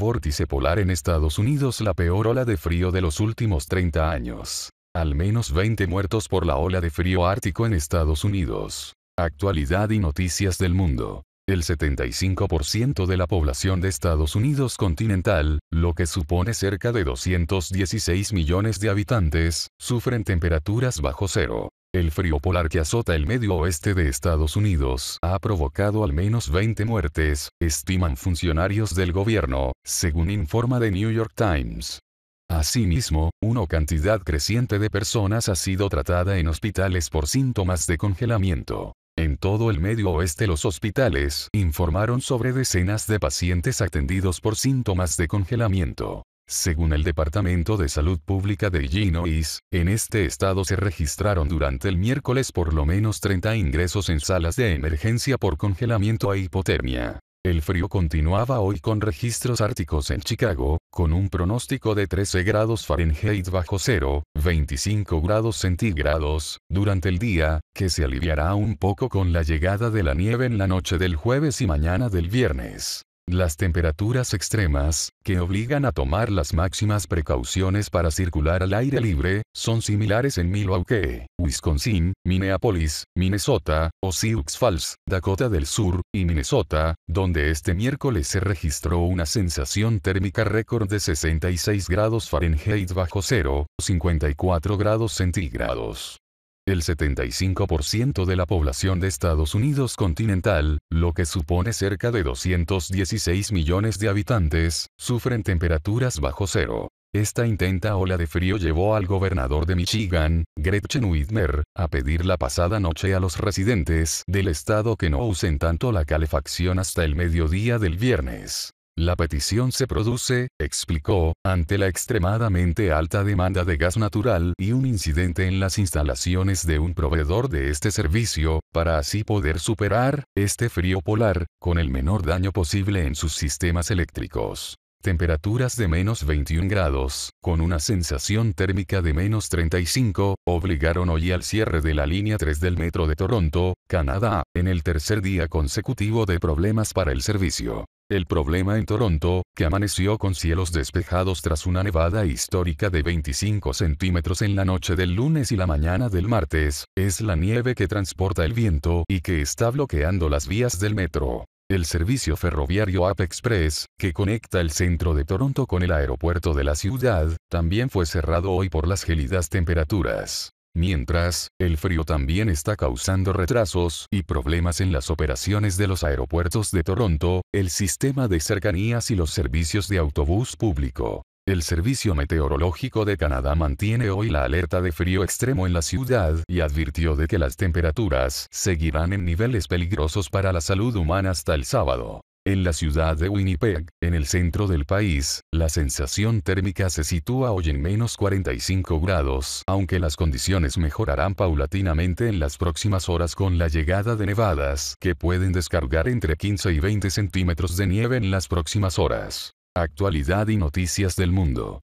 vórtice polar en Estados Unidos la peor ola de frío de los últimos 30 años. Al menos 20 muertos por la ola de frío ártico en Estados Unidos. Actualidad y noticias del mundo. El 75% de la población de Estados Unidos continental, lo que supone cerca de 216 millones de habitantes, sufren temperaturas bajo cero. El frío polar que azota el medio oeste de Estados Unidos ha provocado al menos 20 muertes, estiman funcionarios del gobierno, según informa The New York Times. Asimismo, una cantidad creciente de personas ha sido tratada en hospitales por síntomas de congelamiento. En todo el medio oeste los hospitales informaron sobre decenas de pacientes atendidos por síntomas de congelamiento. Según el Departamento de Salud Pública de Illinois, en este estado se registraron durante el miércoles por lo menos 30 ingresos en salas de emergencia por congelamiento a e hipotermia. El frío continuaba hoy con registros árticos en Chicago, con un pronóstico de 13 grados Fahrenheit bajo cero, 25 grados centígrados, durante el día, que se aliviará un poco con la llegada de la nieve en la noche del jueves y mañana del viernes. Las temperaturas extremas, que obligan a tomar las máximas precauciones para circular al aire libre, son similares en Milwaukee, Wisconsin, Minneapolis, Minnesota, o Sioux Falls, Dakota del Sur, y Minnesota, donde este miércoles se registró una sensación térmica récord de 66 grados Fahrenheit bajo cero, 54 grados centígrados el 75% de la población de Estados Unidos continental, lo que supone cerca de 216 millones de habitantes, sufren temperaturas bajo cero. Esta intenta ola de frío llevó al gobernador de Michigan, Gretchen Whitmer, a pedir la pasada noche a los residentes del estado que no usen tanto la calefacción hasta el mediodía del viernes. La petición se produce, explicó, ante la extremadamente alta demanda de gas natural y un incidente en las instalaciones de un proveedor de este servicio, para así poder superar este frío polar, con el menor daño posible en sus sistemas eléctricos. Temperaturas de menos 21 grados, con una sensación térmica de menos 35, obligaron hoy al cierre de la línea 3 del metro de Toronto, Canadá, en el tercer día consecutivo de problemas para el servicio. El problema en Toronto, que amaneció con cielos despejados tras una nevada histórica de 25 centímetros en la noche del lunes y la mañana del martes, es la nieve que transporta el viento y que está bloqueando las vías del metro. El servicio ferroviario UP Express, que conecta el centro de Toronto con el aeropuerto de la ciudad, también fue cerrado hoy por las gélidas temperaturas. Mientras, el frío también está causando retrasos y problemas en las operaciones de los aeropuertos de Toronto, el sistema de cercanías y los servicios de autobús público. El Servicio Meteorológico de Canadá mantiene hoy la alerta de frío extremo en la ciudad y advirtió de que las temperaturas seguirán en niveles peligrosos para la salud humana hasta el sábado. En la ciudad de Winnipeg, en el centro del país, la sensación térmica se sitúa hoy en menos 45 grados, aunque las condiciones mejorarán paulatinamente en las próximas horas con la llegada de nevadas, que pueden descargar entre 15 y 20 centímetros de nieve en las próximas horas. Actualidad y noticias del mundo.